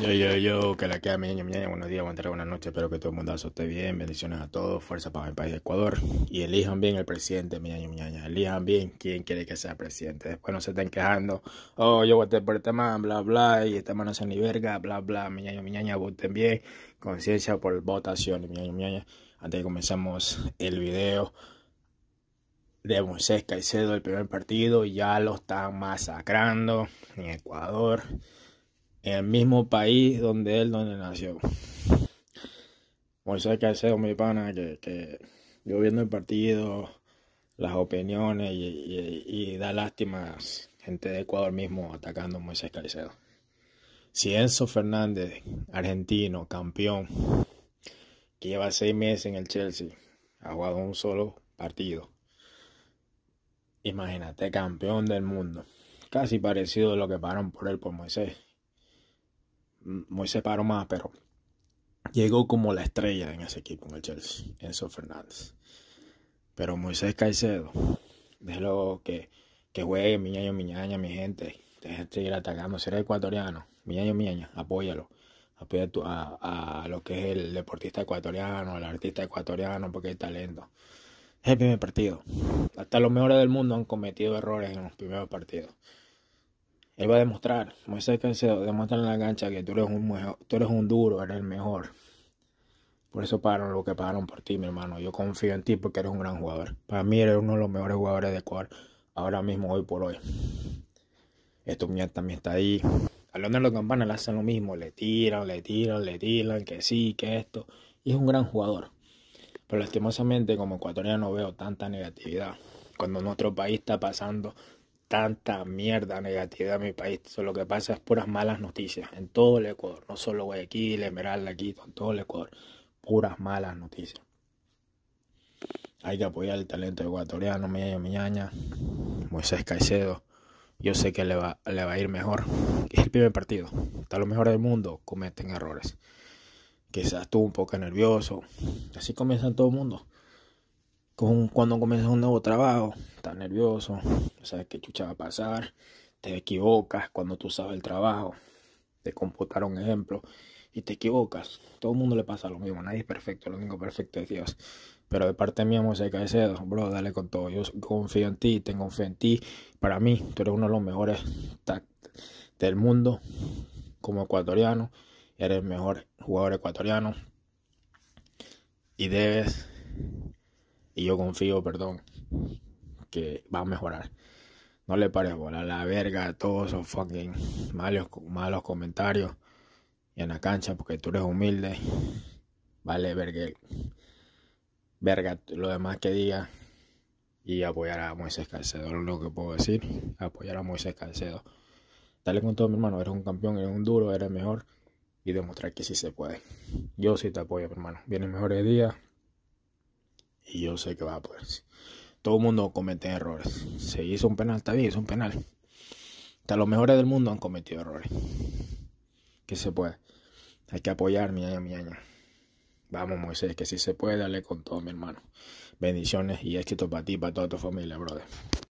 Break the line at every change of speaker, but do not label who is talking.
Yo, yo, yo, que la queda mi ñaña, buenos días, buenas tardes, buenas noches, espero que todo el mundo esté bien, bendiciones a todos, fuerza para mi país Ecuador y elijan bien el presidente, mi ñaña, elijan bien quién quiere que sea presidente, después no se estén quejando, oh, yo voté por este man, bla, bla, y este man no se ni verga, bla, bla, mi ñaña, voten bien, conciencia por votación mi ñaña, antes de que comenzamos el video de Moisés Caicedo, el primer partido, ya lo están masacrando en Ecuador en el mismo país donde él donde nació. Moisés Caicedo, mi pana, que, yo viendo el partido, las opiniones y, da lástimas gente de Ecuador mismo atacando a Moisés Caicedo. Si Enzo Fernández, argentino, campeón, que lleva seis meses en el Chelsea, ha jugado un solo partido. Imagínate, campeón del mundo. Casi parecido a lo que pararon por él por Moisés. Moisés paró más, pero llegó como la estrella en ese equipo, en el Chelsea, Enzo Fernández. Pero Moisés Caicedo, déjalo que, que juegue, miñaño, miñaña, mi gente. Déjate ir atacando, si eres ecuatoriano, miñaño, miñaña, apóyalo. Apoya a, a, lo que es el deportista ecuatoriano, el artista ecuatoriano, porque hay talento. Es el primer partido. Hasta los mejores del mundo han cometido errores en los primeros partidos. Él va a demostrar, Moisés cansado, demostrar en la cancha que tú eres un tú eres un duro, eres el mejor. Por eso pagaron lo que pagaron por ti, mi hermano. Yo confío en ti porque eres un gran jugador. Para mí eres uno de los mejores jugadores de Ecuador ahora mismo, hoy por hoy. Esto Estupiñán también está ahí. A los campanas le hacen lo mismo, le tiran, le tiran, le tiran, que sí, que esto. Y es un gran jugador. Pero lastimosamente como ecuatoriano veo tanta negatividad. Cuando nuestro país está pasando tanta mierda negativa en mi país. Solo lo que pasa es puras malas noticias en todo el Ecuador, no solo Guayaquil, Esmeralda, Quito, en todo el Ecuador. Puras malas noticias. Hay que apoyar el talento ecuatoriano, Miñaña Miñaña, Moisés Caicedo. Yo sé que le va, a ir mejor. Es el primer partido. Está lo mejor del mundo, cometen errores. Quizás tú un poco nervioso. Así comienza en todo el mundo. cuando comienzas un nuevo trabajo, Estás nervioso, sabes qué chucha va a pasar, te equivocas cuando tú sabes el trabajo, te computar un ejemplo y te equivocas. Todo el mundo le pasa lo mismo, nadie es perfecto, lo único perfecto es Dios. Pero de parte mía, José Caicedo, bro, dale con todo. Yo confío en ti, Tengo fe en ti. Para mí, tú eres uno de los mejores del mundo como ecuatoriano. Eres el mejor jugador ecuatoriano. Y debes, y yo confío, perdón, que va a mejorar. No le pare bola la verga todos esos fucking malos, malos comentarios. Y en la cancha, porque tú eres humilde. Vale, verga. lo demás que diga. Y apoyar a Moisés Calcedo, lo único que puedo decir. Apoyar a Moisés Calcedo. Dale con todo, mi hermano. Eres un campeón, eres un duro, eres mejor. Y demostrar que sí se puede. Yo sí te apoyo, mi hermano. Vienen mejores días. Y yo sé que va a poder todo el mundo comete errores. Se hizo un penal, está bien, Es un penal. Hasta los mejores del mundo han cometido errores. Que se puede. Hay que apoyar, mi año, mi aña. Vamos, Moisés, que si se puede, dale con todo, mi hermano. Bendiciones y éxito para ti, para toda tu familia, brother.